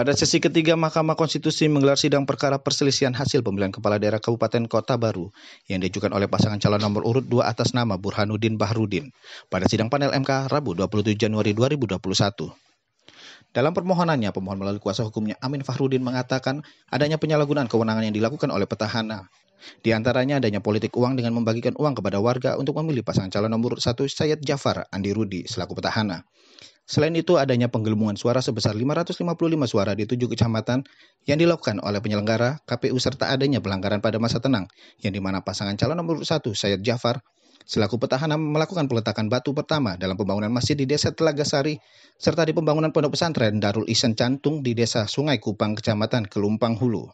Pada sesi ketiga, Mahkamah Konstitusi menggelar sidang perkara perselisihan hasil pemilihan kepala daerah Kabupaten Kota Baru yang diajukan oleh pasangan calon nomor urut dua atas nama Burhanuddin Bahrudin pada sidang panel MK Rabu 27 Januari 2021. Dalam permohonannya, pemohon melalui kuasa hukumnya Amin Fahrudin mengatakan adanya penyalahgunaan kewenangan yang dilakukan oleh petahana. Di antaranya adanya politik uang dengan membagikan uang kepada warga untuk memilih pasangan calon nomor urut 1 Syed Jafar Andi Rudi selaku petahana. Selain itu, adanya penggelembungan suara sebesar 555 suara di tujuh kecamatan yang dilakukan oleh penyelenggara KPU serta adanya pelanggaran pada masa tenang, yang dimana pasangan calon nomor satu Syed Jafar selaku petahana melakukan peletakan batu pertama dalam pembangunan masjid di desa Telaga Sari serta di pembangunan pondok pesantren Darul Isen Cantung di desa Sungai Kupang, Kecamatan Kelumpang Hulu.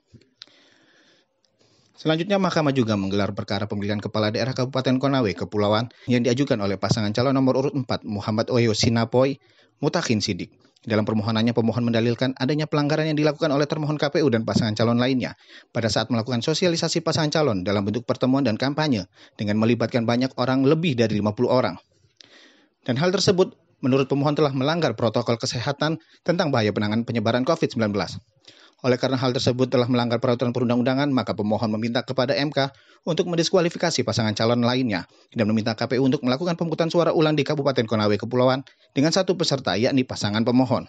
Selanjutnya, Mahkamah juga menggelar perkara pemilihan Kepala Daerah Kabupaten Konawe, Kepulauan, yang diajukan oleh pasangan calon nomor urut 4 Muhammad Oyo Sinapoy Mutakin Sidik. Dalam permohonannya, pemohon mendalilkan adanya pelanggaran yang dilakukan oleh termohon KPU dan pasangan calon lainnya pada saat melakukan sosialisasi pasangan calon dalam bentuk pertemuan dan kampanye dengan melibatkan banyak orang lebih dari 50 orang. Dan hal tersebut menurut pemohon telah melanggar protokol kesehatan tentang bahaya penanganan penyebaran COVID-19. Oleh karena hal tersebut telah melanggar peraturan perundang-undangan, maka pemohon meminta kepada MK untuk mendiskualifikasi pasangan calon lainnya dan meminta KPU untuk melakukan pemungutan suara ulang di Kabupaten Konawe Kepulauan dengan satu peserta yakni pasangan pemohon.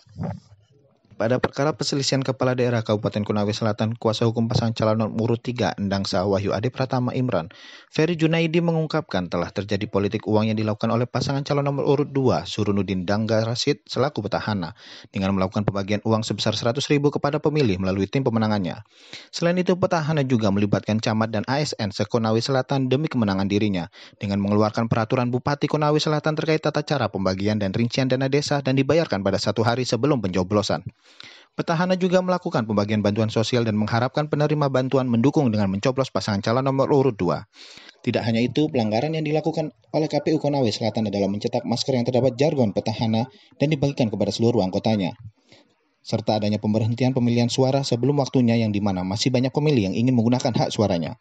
Pada perkara perselisihan Kepala Daerah Kabupaten Konawe Selatan, Kuasa Hukum Pasangan Calon Nomor 3, Endang Sa Wahyu Ade Pratama Imran, Ferry Junaidi mengungkapkan telah terjadi politik uang yang dilakukan oleh pasangan calon nomor urut 2, Surunudin Dangga Rasid, selaku petahana, dengan melakukan pembagian uang sebesar 100 ribu kepada pemilih melalui tim pemenangannya. Selain itu, petahana juga melibatkan camat dan ASN sekonawe Selatan demi kemenangan dirinya, dengan mengeluarkan peraturan Bupati Konawe Selatan terkait tata cara pembagian dan rincian dana desa dan dibayarkan pada satu hari sebelum penjoblosan. Petahana juga melakukan pembagian bantuan sosial dan mengharapkan penerima bantuan mendukung dengan mencoblos pasangan calon nomor urut 2. Tidak hanya itu, pelanggaran yang dilakukan oleh KPU Konawe Selatan adalah mencetak masker yang terdapat jargon petahana dan dibagikan kepada seluruh anggotanya. Serta adanya pemberhentian pemilihan suara sebelum waktunya yang dimana masih banyak pemilih yang ingin menggunakan hak suaranya.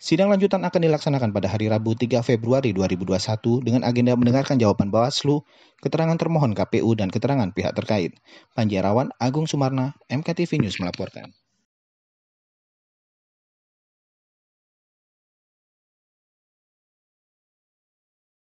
Sidang lanjutan akan dilaksanakan pada hari Rabu 3 Februari 2021 dengan agenda mendengarkan jawaban Bawaslu, keterangan termohon KPU, dan keterangan pihak terkait. Panjarawan Agung Sumarna, MKTV News melaporkan.